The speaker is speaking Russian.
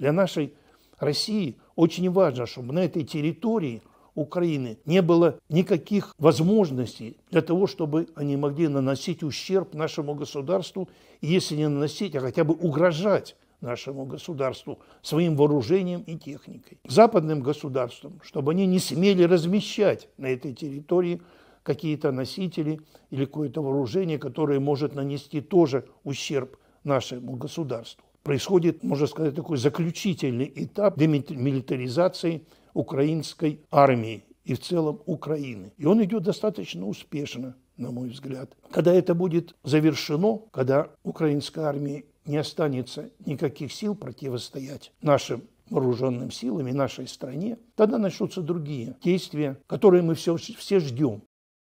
Для нашей России очень важно, чтобы на этой территории Украины не было никаких возможностей для того, чтобы они могли наносить ущерб нашему государству, и если не наносить, а хотя бы угрожать нашему государству своим вооружением и техникой. Западным государствам, чтобы они не смели размещать на этой территории какие-то носители или какое-то вооружение, которое может нанести тоже ущерб нашему государству происходит, можно сказать, такой заключительный этап демилитаризации украинской армии и в целом Украины. И он идет достаточно успешно, на мой взгляд. Когда это будет завершено, когда украинской армии не останется никаких сил противостоять нашим вооруженным силам и нашей стране, тогда начнутся другие действия, которые мы все, все ждем.